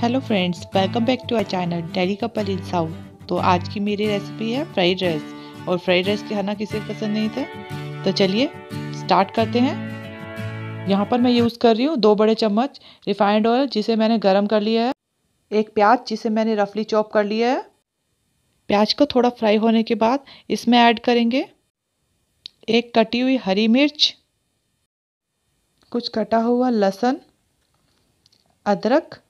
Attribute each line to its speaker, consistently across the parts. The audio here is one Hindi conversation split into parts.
Speaker 1: hello friends welcome back to I channel daily couple in south तो आज की मेरी रेसिपी है फ्राइड राइस और फ्राइड राइस खाना किसे पसंद नहीं था तो चलिए स्टार्ट करते हैं यहाँ पर मैं यूज़ कर रही हूँ दो बड़े चम्मच रिफाइंड ऑयल जिसे मैंने गर्म कर लिया है एक प्याज जिसे मैंने रफली चॉप कर लिया है प्याज को थोड़ा फ्राई होने के बाद इसमें ऐड करेंगे एक कटी हुई हरी मिर्च कुछ कटा हुआ लहसुन अदरक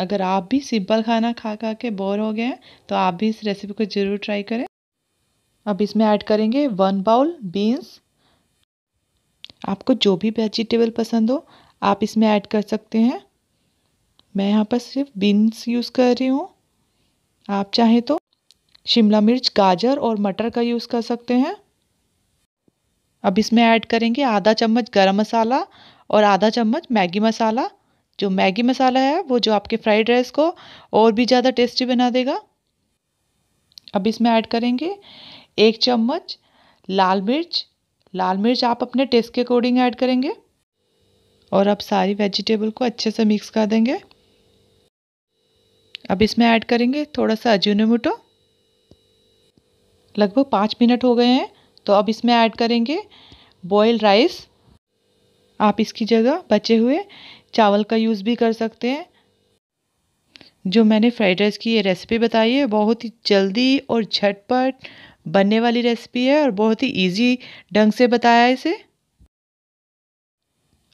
Speaker 1: अगर आप भी सिंपल खाना खा खा के बोर हो गए हैं तो आप भी इस रेसिपी को ज़रूर ट्राई करें अब इसमें ऐड करेंगे वन बाउल बीन्स आपको जो भी वेजिटेबल पसंद हो आप इसमें ऐड कर सकते हैं मैं यहाँ पर सिर्फ बीन्स यूज़ कर रही हूँ आप चाहें तो शिमला मिर्च गाजर और मटर का यूज़ कर सकते हैं अब इसमें ऐड करेंगे आधा चम्मच गरम मसाला और आधा चम्मच मैगी मसाला जो मैगी मसाला है वो जो आपके फ्राइड राइस को और भी ज़्यादा टेस्टी बना देगा अब इसमें ऐड करेंगे एक चम्मच लाल मिर्च लाल मिर्च आप अपने टेस्ट के अकॉर्डिंग ऐड करेंगे और अब सारी वेजिटेबल को अच्छे से मिक्स कर देंगे अब इसमें ऐड करेंगे थोड़ा सा अजूनोमोटो लगभग पाँच मिनट हो गए हैं तो अब इसमें ऐड करेंगे बॉयल राइस आप इसकी जगह बचे हुए चावल का यूज़ भी कर सकते हैं जो मैंने फ्राइड राइस की ये रेसिपी बताई है बहुत ही जल्दी और झटपट बनने वाली रेसिपी है और बहुत ही इजी ढंग से बताया है इसे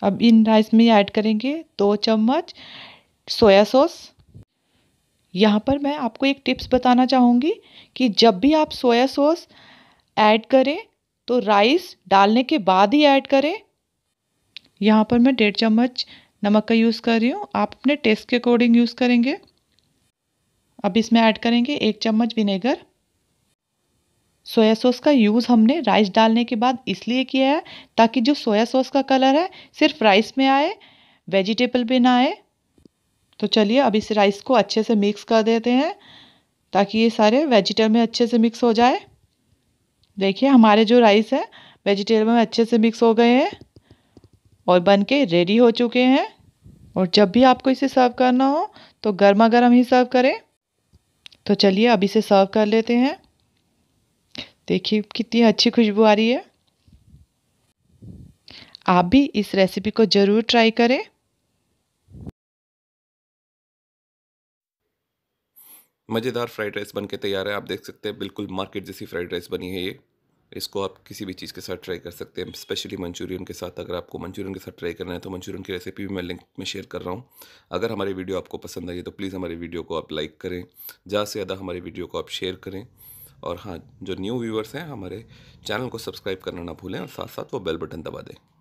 Speaker 1: अब इन राइस में ऐड करेंगे दो चम्मच सोया सॉस यहाँ पर मैं आपको एक टिप्स बताना चाहूँगी कि जब भी आप सोया सॉस ऐड करें तो राइस डालने के बाद ही ऐड करें यहाँ पर मैं डेढ़ चम्मच नमक का यूज़ कर रही हूँ आप अपने टेस्ट के अकॉर्डिंग यूज़ करेंगे अब इसमें ऐड करेंगे एक चम्मच विनेगर सोया सॉस का यूज़ हमने राइस डालने के बाद इसलिए किया है ताकि जो सोया सॉस का कलर है सिर्फ राइस में आए वेजिटेबल भी ना आए तो चलिए अब इस राइस को अच्छे से मिक्स कर देते हैं ताकि ये सारे वेजिटेबल में अच्छे से मिक्स हो जाए देखिए हमारे जो राइस है वेजिटेबल में अच्छे से मिक्स हो गए हैं और बन के रेडी हो चुके हैं और जब भी आपको इसे सर्व करना हो तो गर्मा गर्म ही सर्व करें तो चलिए अब इसे सर्व कर लेते हैं देखिए कितनी अच्छी खुशबू आ रही है आप भी इस रेसिपी को ज़रूर ट्राई करें
Speaker 2: मज़ेदार फ्राइड राइस बन के तैयार है आप देख सकते हैं बिल्कुल मार्केट जैसी फ्राइड राइस बनी है ये इसको आप किसी भी चीज़ के साथ ट्राई कर सकते हैं स्पेशली मंचूरियन के साथ अगर आपको मंचूरियन के साथ ट्राई करना है तो मंचूरियन की रेसिपी भी मैं लिंक में शेयर कर रहा हूँ अगर हमारी वीडियो आपको पसंद आई है तो प्लीज़ हमारी वीडियो को आप लाइक करें ज़्यादा से ज़्यादा हमारी वीडियो को आप शेयर करें और हाँ जो न्यू व्यूवर्स हैं हमारे चैनल को सब्सक्राइब करना ना भूलें और साथ साथ वो बेल बटन दबा दें